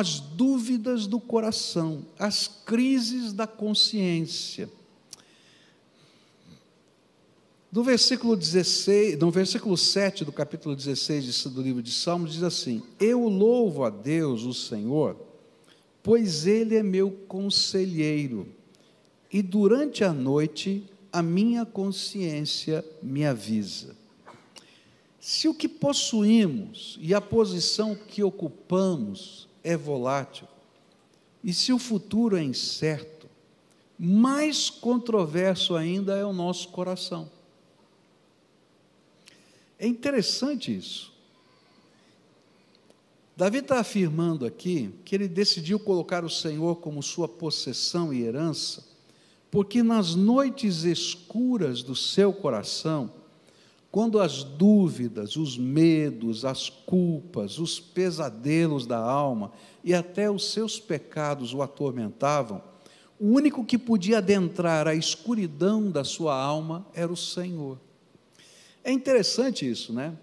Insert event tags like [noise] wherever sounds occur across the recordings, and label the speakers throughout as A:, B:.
A: as dúvidas do coração, as crises da consciência. No versículo 16, no versículo 7 do capítulo 16 do livro de Salmos diz assim: Eu louvo a Deus, o Senhor, pois ele é meu conselheiro, e durante a noite a minha consciência me avisa. Se o que possuímos e a posição que ocupamos é volátil e se o futuro é incerto, mais controverso ainda é o nosso coração. É interessante isso. Davi está afirmando aqui que ele decidiu colocar o Senhor como sua possessão e herança, porque nas noites escuras do seu coração, quando as dúvidas, os medos, as culpas, os pesadelos da alma e até os seus pecados o atormentavam, o único que podia adentrar a escuridão da sua alma era o Senhor. É interessante isso, né?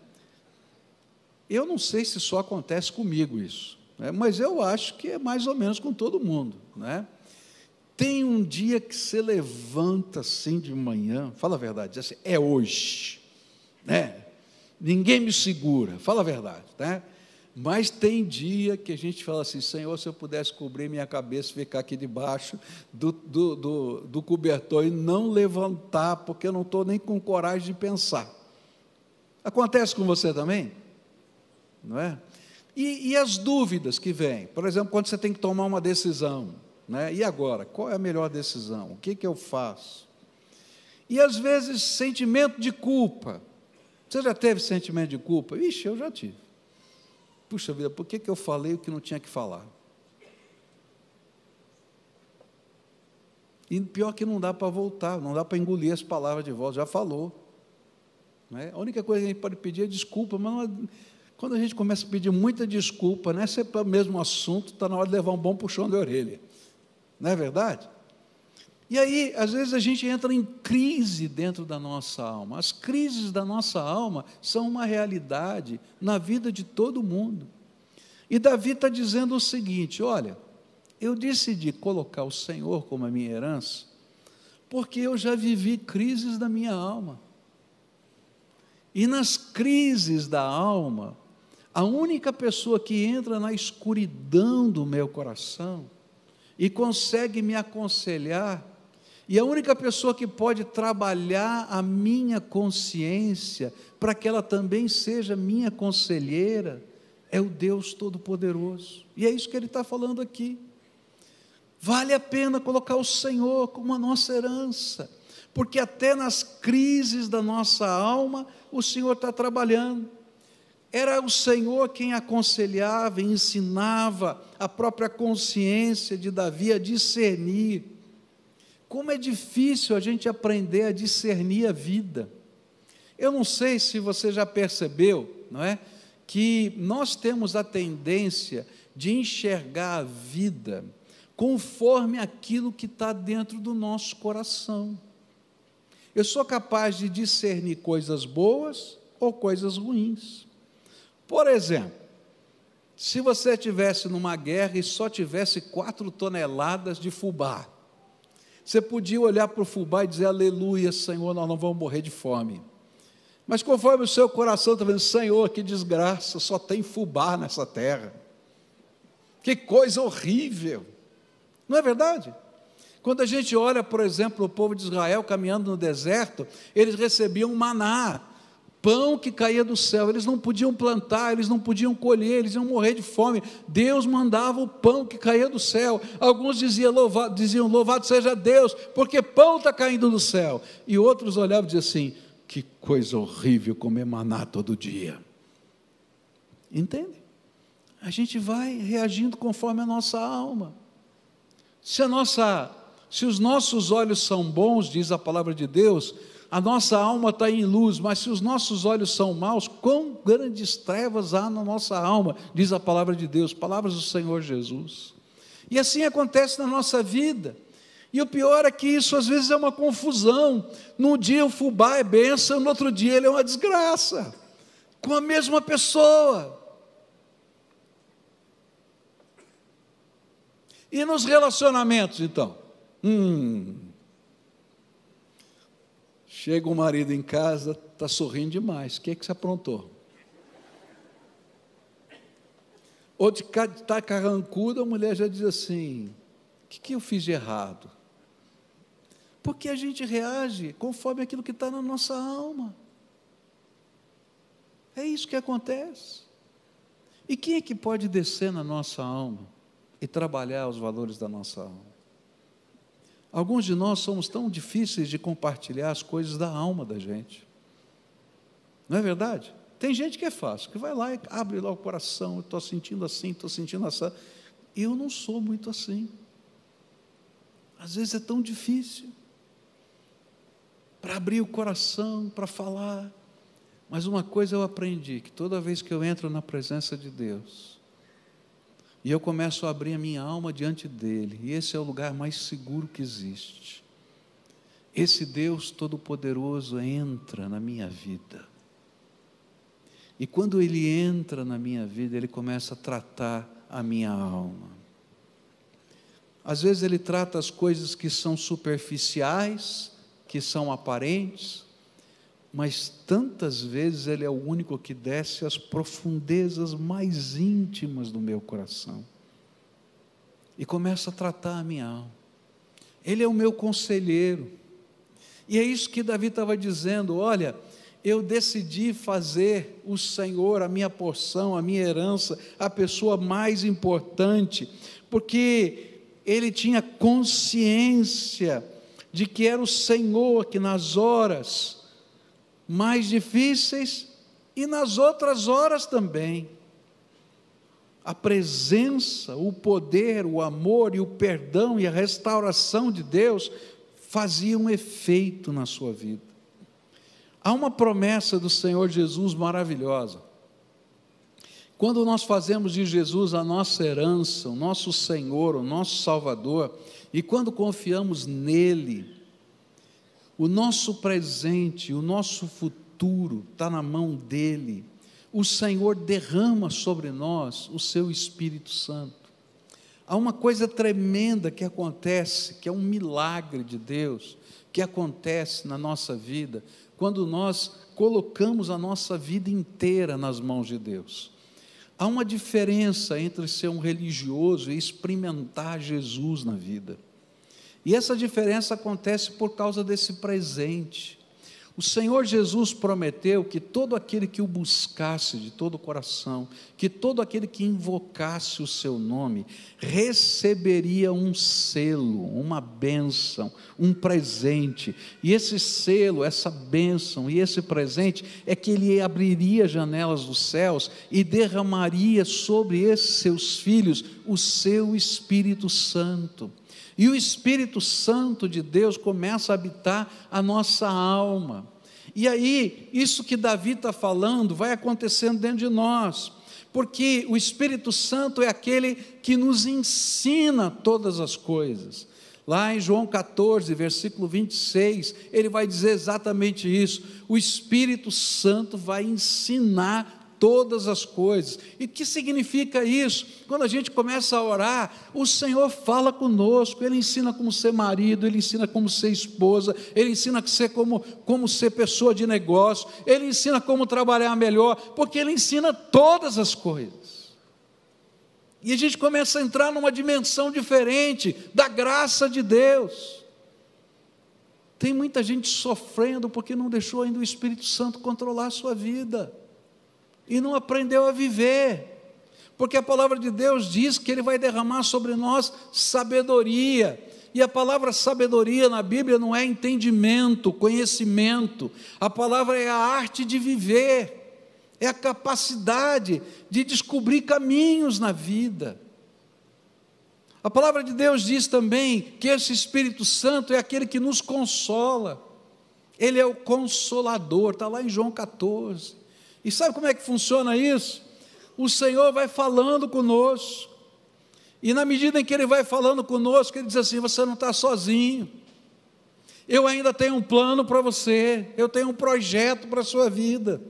A: Eu não sei se só acontece comigo isso, né? mas eu acho que é mais ou menos com todo mundo, né? Tem um dia que você levanta assim de manhã, fala a verdade, diz assim, é hoje né? Ninguém me segura, fala a verdade, né? Mas tem dia que a gente fala assim, Senhor, se eu pudesse cobrir minha cabeça, ficar aqui debaixo do, do, do, do cobertor e não levantar, porque eu não estou nem com coragem de pensar. Acontece com você também? Não é? E, e, as dúvidas que vêm? Por exemplo, quando você tem que tomar uma decisão, né? e agora? Qual é a melhor decisão? O que, que eu faço? E às vezes, sentimento de culpa. Você já teve sentimento de culpa? Ixi, eu já tive. Puxa vida, por que, que eu falei o que não tinha que falar? E pior que não dá para voltar, não dá para engolir as palavras de voz, já falou. Né? A única coisa que a gente pode pedir é desculpa, mas não, é, quando a gente começa a pedir muita desculpa, né, sempre é o mesmo assunto, está na hora de levar um bom puxão de orelha. Não é verdade? E aí, às vezes, a gente entra em crise dentro da nossa alma. As crises da nossa alma são uma realidade na vida de todo mundo. E Davi está dizendo o seguinte: olha, eu decidi colocar o Senhor como a minha herança, porque eu já vivi crises da minha alma. E nas crises da alma, a única pessoa que entra na escuridão do meu coração e consegue me aconselhar e a única pessoa que pode trabalhar a minha consciência, para que ela também seja minha conselheira, é o Deus Todo-Poderoso. E é isso que ele está falando aqui. Vale a pena colocar o Senhor como a nossa herança, porque até nas crises da nossa alma, o Senhor está trabalhando. Era o Senhor quem aconselhava, ensinava a própria consciência de Davi a discernir como é difícil a gente aprender a discernir a vida. Eu não sei se você já percebeu, não é? Que nós temos a tendência de enxergar a vida conforme aquilo que está dentro do nosso coração. Eu sou capaz de discernir coisas boas ou coisas ruins. Por exemplo, se você estivesse numa guerra e só tivesse quatro toneladas de fubá, você podia olhar para o fubá e dizer, aleluia, Senhor, nós não vamos morrer de fome. Mas conforme o seu coração está vendo, Senhor, que desgraça, só tem fubá nessa terra. Que coisa horrível. Não é verdade? Quando a gente olha, por exemplo, o povo de Israel caminhando no deserto, eles recebiam maná pão que caía do céu. Eles não podiam plantar, eles não podiam colher, eles iam morrer de fome. Deus mandava o pão que caía do céu. Alguns diziam louvado, diziam, louvado seja Deus, porque pão está caindo do céu. E outros olhavam e diziam assim: que coisa horrível comer maná todo dia. Entende? A gente vai reagindo conforme a nossa alma. Se a nossa, se os nossos olhos são bons, diz a palavra de Deus, a nossa alma está em luz, mas se os nossos olhos são maus, quão grandes trevas há na nossa alma, diz a palavra de Deus, palavras do Senhor Jesus. E assim acontece na nossa vida. E o pior é que isso às vezes é uma confusão. Num dia o fubá é bênção, no outro dia ele é uma desgraça. Com a mesma pessoa. E nos relacionamentos, então? Hum, Chega o marido em casa, está sorrindo demais. O que, é que você aprontou? Ou de estar tá carrancuda, a mulher já diz assim: o que, que eu fiz de errado? Porque a gente reage conforme aquilo que está na nossa alma. É isso que acontece. E quem é que pode descer na nossa alma e trabalhar os valores da nossa alma? Alguns de nós somos tão difíceis de compartilhar as coisas da alma da gente. Não é verdade? Tem gente que é fácil, que vai lá e abre lá o coração, eu estou sentindo assim, estou sentindo assim. Eu não sou muito assim. Às vezes é tão difícil para abrir o coração, para falar. Mas uma coisa eu aprendi: que toda vez que eu entro na presença de Deus, e eu começo a abrir a minha alma diante dele. E esse é o lugar mais seguro que existe. Esse Deus Todo-Poderoso entra na minha vida. E quando ele entra na minha vida, ele começa a tratar a minha alma. Às vezes ele trata as coisas que são superficiais, que são aparentes, mas tantas vezes Ele é o único que desce às profundezas mais íntimas do meu coração e começa a tratar a minha alma. Ele é o meu conselheiro. E é isso que Davi estava dizendo: olha, eu decidi fazer o Senhor a minha porção, a minha herança, a pessoa mais importante, porque ele tinha consciência de que era o Senhor que nas horas mais difíceis e nas outras horas também. A presença, o poder, o amor e o perdão e a restauração de Deus faziam efeito na sua vida. Há uma promessa do Senhor Jesus maravilhosa. Quando nós fazemos de Jesus a nossa herança, o nosso Senhor, o nosso Salvador, e quando confiamos nele, o nosso presente, o nosso futuro está na mão dele. O Senhor derrama sobre nós o seu Espírito Santo. Há uma coisa tremenda que acontece, que é um milagre de Deus, que acontece na nossa vida, quando nós colocamos a nossa vida inteira nas mãos de Deus. Há uma diferença entre ser um religioso e experimentar Jesus na vida. E essa diferença acontece por causa desse presente. O Senhor Jesus prometeu que todo aquele que o buscasse de todo o coração, que todo aquele que invocasse o seu nome, receberia um selo, uma bênção, um presente. E esse selo, essa bênção e esse presente é que ele abriria janelas dos céus e derramaria sobre esses seus filhos o seu Espírito Santo. E o Espírito Santo de Deus começa a habitar a nossa alma. E aí, isso que Davi está falando vai acontecendo dentro de nós, porque o Espírito Santo é aquele que nos ensina todas as coisas. Lá em João 14, versículo 26, ele vai dizer exatamente isso: o Espírito Santo vai ensinar todas as coisas. E o que significa isso? Quando a gente começa a orar, o Senhor fala conosco, Ele ensina como ser marido, Ele ensina como ser esposa, Ele ensina ser como, como ser pessoa de negócio, Ele ensina como trabalhar melhor, porque Ele ensina todas as coisas. E a gente começa a entrar numa dimensão diferente da graça de Deus. Tem muita gente sofrendo porque não deixou ainda o Espírito Santo controlar a sua vida e não aprendeu a viver. Porque a palavra de Deus diz que ele vai derramar sobre nós sabedoria. E a palavra sabedoria na Bíblia não é entendimento, conhecimento. A palavra é a arte de viver, é a capacidade de descobrir caminhos na vida. A palavra de Deus diz também que esse Espírito Santo é aquele que nos consola. Ele é o consolador, está lá em João 14. E sabe como é que funciona isso? O Senhor vai falando conosco, e na medida em que Ele vai falando conosco, Ele diz assim: você não está sozinho, eu ainda tenho um plano para você, eu tenho um projeto para a sua vida.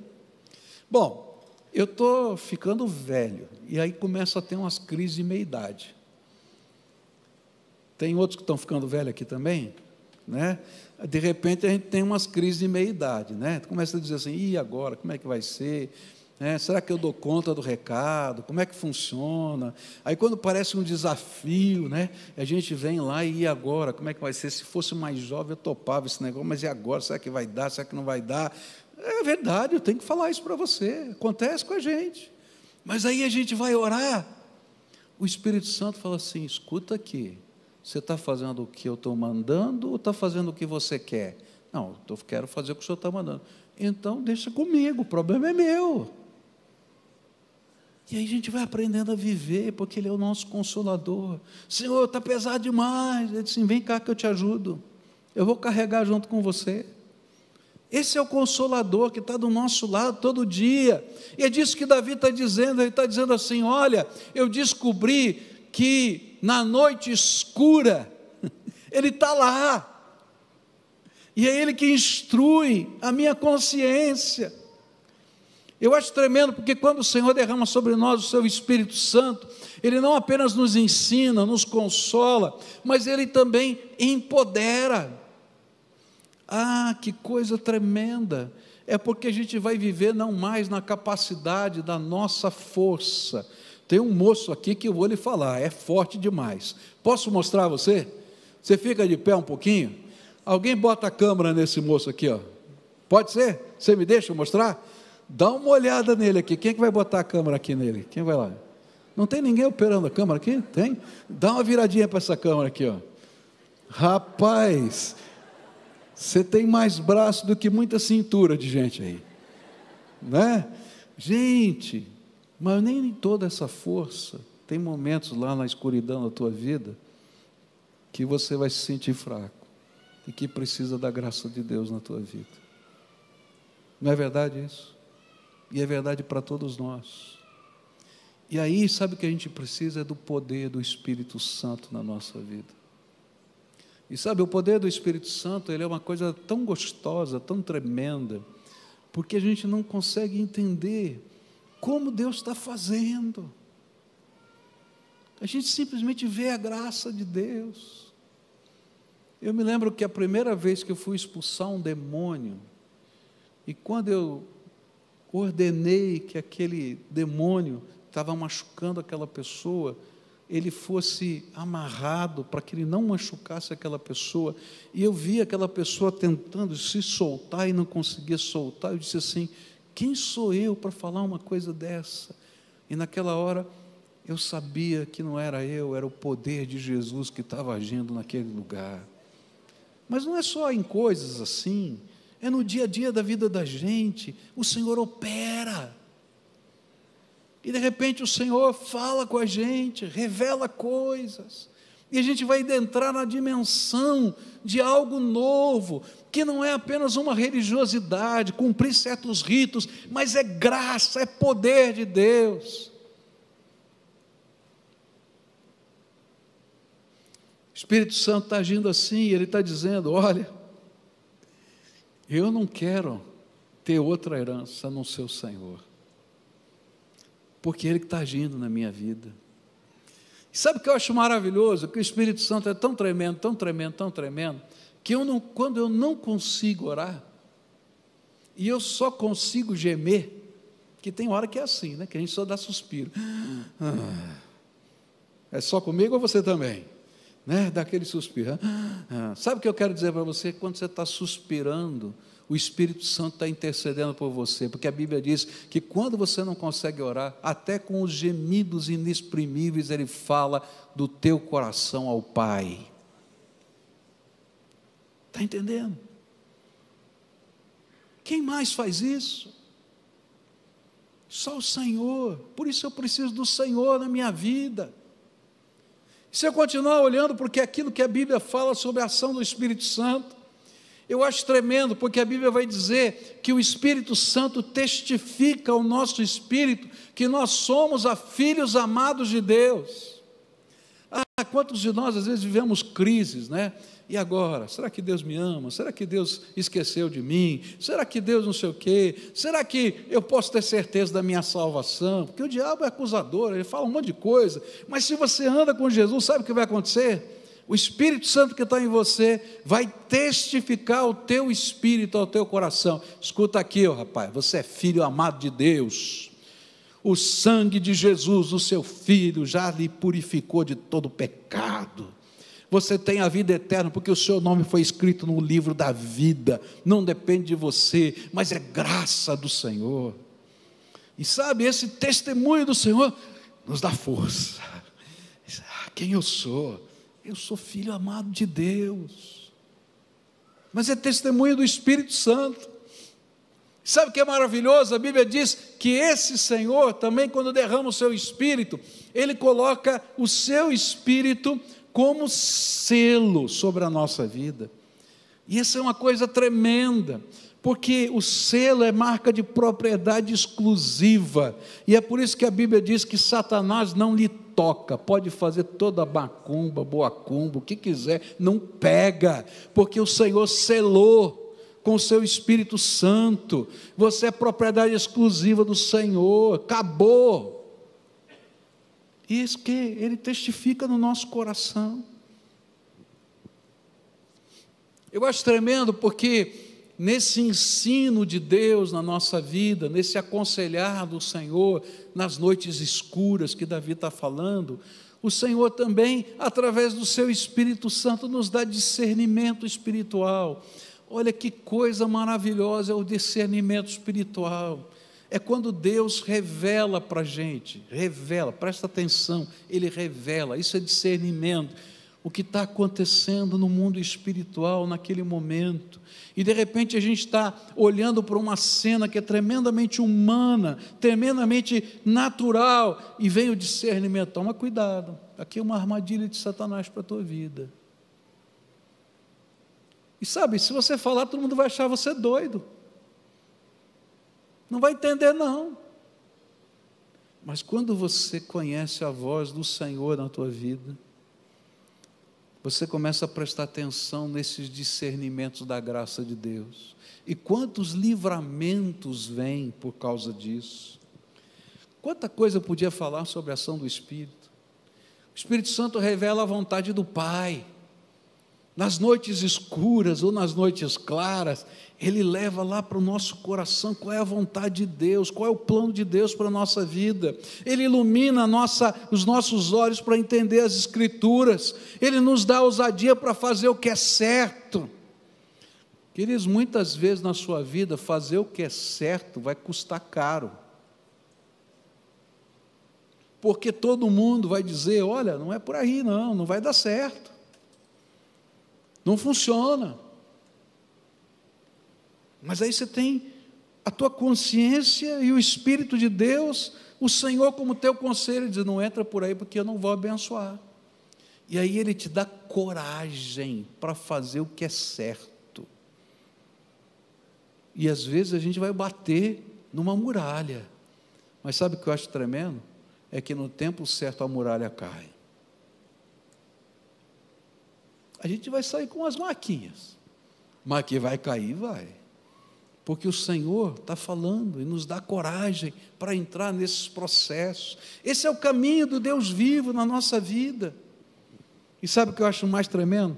A: Bom, eu estou ficando velho, e aí começa a ter umas crises de meia-idade. Tem outros que estão ficando velhos aqui também? Né? De repente a gente tem umas crises de meia-idade, né? Começa a dizer assim, e agora, como é que vai ser? É, será que eu dou conta do recado? Como é que funciona? Aí quando parece um desafio, né? A gente vem lá e, e agora, como é que vai ser? Se fosse mais jovem eu topava esse negócio, mas e agora? Será que vai dar? Será que não vai dar? É verdade, eu tenho que falar isso para você. Acontece com a gente. Mas aí a gente vai orar. O Espírito Santo fala assim: escuta aqui, você está fazendo o que eu estou mandando ou está fazendo o que você quer? Não, eu quero fazer o que o senhor está mandando. Então deixa comigo, o problema é meu. E aí a gente vai aprendendo a viver, porque Ele é o nosso consolador. Senhor, está pesado demais. Ele disse: vem cá que eu te ajudo. Eu vou carregar junto com você. Esse é o consolador que está do nosso lado todo dia. E é disso que Davi está dizendo. Ele está dizendo assim: olha, eu descobri que na noite escura, [laughs] Ele está lá, e é Ele que instrui a minha consciência. Eu acho tremendo porque quando o Senhor derrama sobre nós o seu Espírito Santo, ele não apenas nos ensina, nos consola, mas ele também empodera. Ah, que coisa tremenda! É porque a gente vai viver não mais na capacidade da nossa força, tem um moço aqui que eu vou lhe falar, é forte demais. Posso mostrar a você? Você fica de pé um pouquinho? Alguém bota a câmera nesse moço aqui, ó. Pode ser? Você me deixa mostrar? Dá uma olhada nele aqui. Quem é que vai botar a câmera aqui nele? Quem vai lá? Não tem ninguém operando a câmera aqui? Tem? Dá uma viradinha para essa câmera aqui, ó. Rapaz, você tem mais braço do que muita cintura de gente aí, né? Gente, mas nem toda essa força, tem momentos lá na escuridão da tua vida que você vai se sentir fraco e que precisa da graça de Deus na tua vida. Não é verdade isso? E é verdade para todos nós. E aí, sabe o que a gente precisa? É do poder do Espírito Santo na nossa vida. E sabe, o poder do Espírito Santo, ele é uma coisa tão gostosa, tão tremenda, porque a gente não consegue entender como Deus está fazendo. A gente simplesmente vê a graça de Deus. Eu me lembro que a primeira vez que eu fui expulsar um demônio, e quando eu ordenei que aquele demônio estava machucando aquela pessoa, ele fosse amarrado para que ele não machucasse aquela pessoa, e eu vi aquela pessoa tentando se soltar e não conseguia soltar, eu disse assim: quem sou eu para falar uma coisa dessa? E naquela hora eu sabia que não era eu, era o poder de Jesus que estava agindo naquele lugar. Mas não é só em coisas assim, é no dia a dia da vida da gente. O Senhor opera. E de repente o Senhor fala com a gente, revela coisas. E a gente vai adentrar na dimensão de algo novo, que não é apenas uma religiosidade, cumprir certos ritos, mas é graça, é poder de Deus. O Espírito Santo está agindo assim, ele está dizendo: olha, eu não quero ter outra herança no não Senhor, porque Ele está agindo na minha vida. E sabe o que eu acho maravilhoso? Que o Espírito Santo é tão tremendo, tão tremendo, tão tremendo, que eu não, quando eu não consigo orar, e eu só consigo gemer, que tem hora que é assim, né? Que a gente só dá suspiro. Ah, é só comigo ou você também? Né? Dá aquele suspiro. Ah, ah, sabe o que eu quero dizer para você? Quando você está suspirando, o Espírito Santo está intercedendo por você, porque a Bíblia diz que quando você não consegue orar, até com os gemidos inexprimíveis, ele fala do teu coração ao Pai. Está entendendo? Quem mais faz isso? Só o Senhor. Por isso eu preciso do Senhor na minha vida. Se eu continuar olhando, porque é aquilo que a Bíblia fala sobre a ação do Espírito Santo, eu acho tremendo, porque a Bíblia vai dizer que o Espírito Santo testifica ao nosso espírito que nós somos a filhos amados de Deus. Ah, quantos de nós às vezes vivemos crises, né? E agora? Será que Deus me ama? Será que Deus esqueceu de mim? Será que Deus não sei o quê? Será que eu posso ter certeza da minha salvação? Porque o diabo é acusador, ele fala um monte de coisa. Mas se você anda com Jesus, sabe o que vai acontecer? o Espírito Santo que está em você vai testificar o teu espírito ao teu coração. Escuta aqui, ó, rapaz, você é filho amado de Deus. O sangue de Jesus, o seu filho, já lhe purificou de todo pecado. Você tem a vida eterna, porque o seu nome foi escrito no livro da vida. Não depende de você, mas é graça do Senhor. E sabe, esse testemunho do Senhor nos dá força. Ah, quem eu sou? Eu sou filho amado de Deus. Mas é testemunho do Espírito Santo. Sabe o que é maravilhoso? A Bíblia diz que esse Senhor, também quando derrama o seu espírito, ele coloca o seu espírito como selo sobre a nossa vida. E isso é uma coisa tremenda, porque o selo é marca de propriedade exclusiva, e é por isso que a Bíblia diz que Satanás não lhe toca, pode fazer toda a macumba, boa cumba, o que quiser, não pega, porque o Senhor selou com o seu Espírito Santo, você é propriedade exclusiva do Senhor, acabou. Isso que ele testifica no nosso coração. Eu acho tremendo porque nesse ensino de Deus na nossa vida, nesse aconselhar do Senhor nas noites escuras que Davi está falando, o Senhor também, através do seu Espírito Santo, nos dá discernimento espiritual. Olha que coisa maravilhosa é o discernimento espiritual. É quando Deus revela para a gente, revela, presta atenção, Ele revela, isso é discernimento o que está acontecendo no mundo espiritual naquele momento. E de repente a gente está olhando para uma cena que é tremendamente humana, tremendamente natural, e vem o discernimento: toma cuidado, aqui é uma armadilha de Satanás para a tua vida. E sabe, se você falar, todo mundo vai achar você doido. Não vai entender, não. Mas quando você conhece a voz do Senhor na tua vida, você começa a prestar atenção nesses discernimentos da graça de Deus. E quantos livramentos vêm por causa disso? Quanta coisa eu podia falar sobre a ação do Espírito. O Espírito Santo revela a vontade do Pai nas noites escuras ou nas noites claras, Ele leva lá para o nosso coração qual é a vontade de Deus, qual é o plano de Deus para a nossa vida. Ele ilumina nossa, os nossos olhos para entender as Escrituras, Ele nos dá ousadia para fazer o que é certo. Queridos, muitas vezes na sua vida, fazer o que é certo vai custar caro. Porque todo mundo vai dizer: olha, não é por aí não, não vai dar certo. Não funciona. Mas aí você tem a tua consciência e o Espírito de Deus, o Senhor como teu conselho, diz, não entra por aí porque eu não vou abençoar. E aí ele te dá coragem para fazer o que é certo. E às vezes a gente vai bater numa muralha. Mas sabe o que eu acho tremendo? É que no tempo certo a muralha cai a gente vai sair com as maquinhas. Mas que vai cair, vai. Porque o Senhor está falando e nos dá coragem para entrar nesses processos. Esse é o caminho do Deus vivo na nossa vida. E sabe o que eu acho mais tremendo?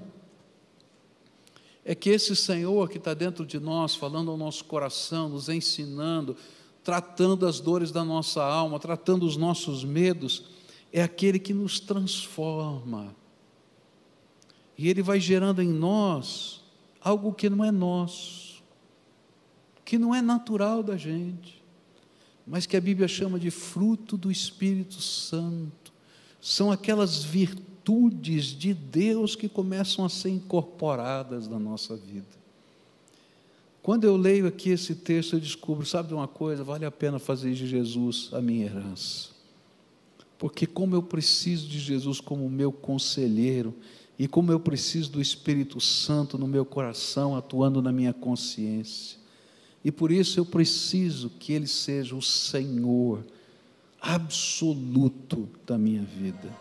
A: É que esse Senhor que está dentro de nós, falando ao nosso coração, nos ensinando, tratando as dores da nossa alma, tratando os nossos medos, é aquele que nos transforma e ele vai gerando em nós algo que não é nosso, que não é natural da gente, mas que a Bíblia chama de fruto do Espírito Santo. São aquelas virtudes de Deus que começam a ser incorporadas na nossa vida. Quando eu leio aqui esse texto, eu descubro, sabe de uma coisa? Vale a pena fazer de Jesus a minha herança. Porque como eu preciso de Jesus como meu conselheiro, e como eu preciso do Espírito Santo no meu coração, atuando na minha consciência. E por isso eu preciso que Ele seja o Senhor absoluto da minha vida.